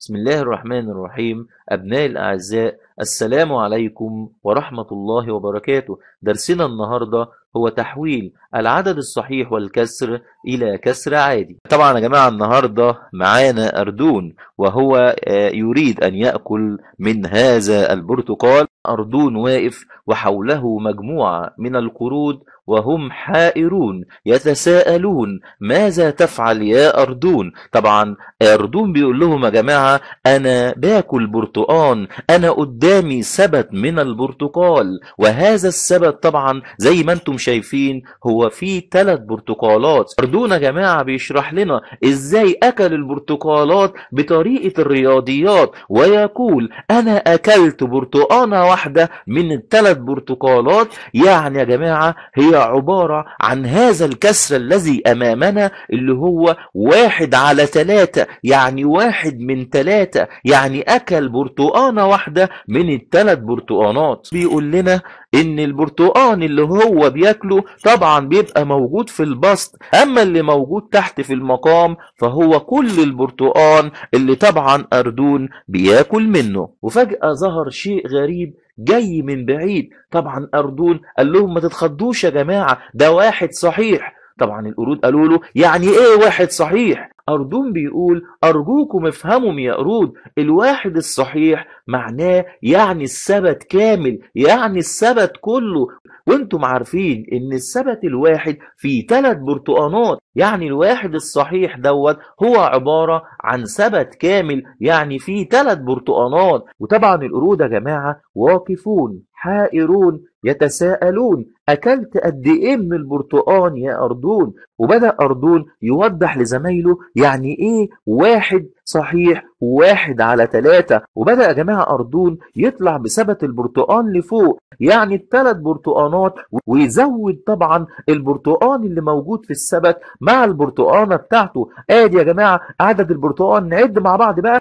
بسم الله الرحمن الرحيم أبناء الأعزاء السلام عليكم ورحمة الله وبركاته درسنا النهاردة هو تحويل العدد الصحيح والكسر إلى كسر عادي طبعا يا جماعة النهاردة معانا أردون وهو آه، يريد أن يأكل من هذا البرتقال أردون واقف وحوله مجموعة من القرود وهم حائرون يتساءلون ماذا تفعل يا أردون طبعا أردون بيقول لهم يا جماعة أنا باكل برتقان أنا قدامي سبت من البرتقال وهذا السبت طبعا زي ما انتم شايفين هو فيه ثلاث برتقالات أردون يا جماعة بيشرح لنا إزاي أكل البرتقالات بطريقة الرياضيات ويقول أنا أكلت برتقانة واحدة من الثلاث برتقالات يعني يا جماعة هي عبارة عن هذا الكسر الذي أمامنا اللي هو واحد على ثلاثة يعني واحد من ثلاثة يعني أكل برتقانة واحدة من الثلاث برتقانات بيقول لنا ان البرتقان اللي هو بياكله طبعا بيبقى موجود في البسط اما اللي موجود تحت في المقام فهو كل البرتقان اللي طبعا اردون بياكل منه وفجأة ظهر شيء غريب جاي من بعيد طبعا اردون قال لهم ما تتخضوش يا جماعة ده واحد صحيح طبعا القرود قالوا له يعني ايه واحد صحيح أردون بيقول أرجوكم افهموا يا قرود الواحد الصحيح معناه يعني السبت كامل يعني السبت كله وانتم عارفين ان السبت الواحد فيه ثلاث برتقانات يعني الواحد الصحيح دوت هو عبارة عن سبت كامل يعني فيه ثلاث برتقانات وطبعا القرود يا جماعة واقفون حائرون يتساءلون أكلت قد إيه من البرتقان يا أردون وبدأ أردون يوضح لزمايله يعني إيه واحد صحيح واحد على ثلاثة وبدأ يا جماعة أردون يطلع بثبت البرتقان لفوق يعني الثلاث برتقانات ويزود طبعا البرتقان اللي موجود في السبت مع البرتقانة بتاعته آدي يا جماعة عدد البرتقان نعد مع بعض بقى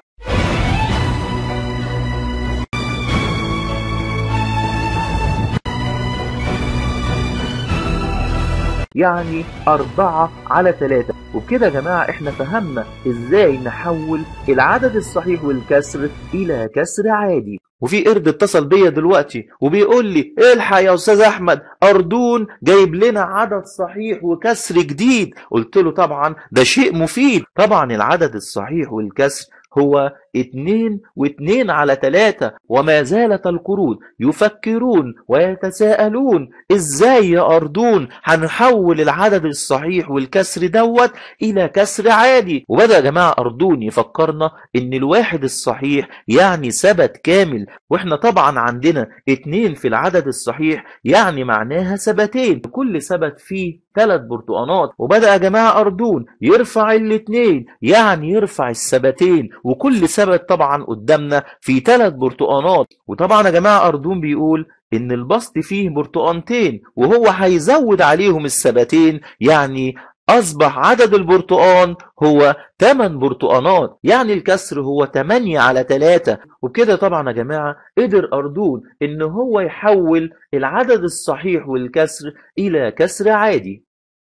يعني أربعة على ثلاثة وبكده يا جماعة احنا فهمنا ازاي نحول العدد الصحيح والكسر إلى كسر عادي وفي قرد اتصل بيا دلوقتي وبيقول لي إيه الحق يا استاذ احمد اردون جايب لنا عدد صحيح وكسر جديد قلت له طبعا ده شيء مفيد طبعا العدد الصحيح والكسر هو اتنين واتنين على تلاتة وما زالت القرود يفكرون ويتساءلون ازاي يا اردون هنحول العدد الصحيح والكسر دوت إلى كسر عادي وبدأ يا جماعة اردون يفكرنا إن الواحد الصحيح يعني ثبت كامل وإحنا طبعا عندنا اتنين في العدد الصحيح يعني معناها ثبتين كل ثبت فيه ثلاث برتقانات وبدأ يا جماعة اردون يرفع الاتنين يعني يرفع الثبتين وكل ثبت طبعا قدامنا في ثلاث برتقانات وطبعا يا جماعه اردون بيقول ان البسط فيه برتقانتين وهو هيزود عليهم الثبتين يعني أصبح عدد البرتقان هو 8 برتقانات يعني الكسر هو 8 على 3 وبكده طبعا يا جماعة قدر أردون إن هو يحول العدد الصحيح والكسر إلى كسر عادي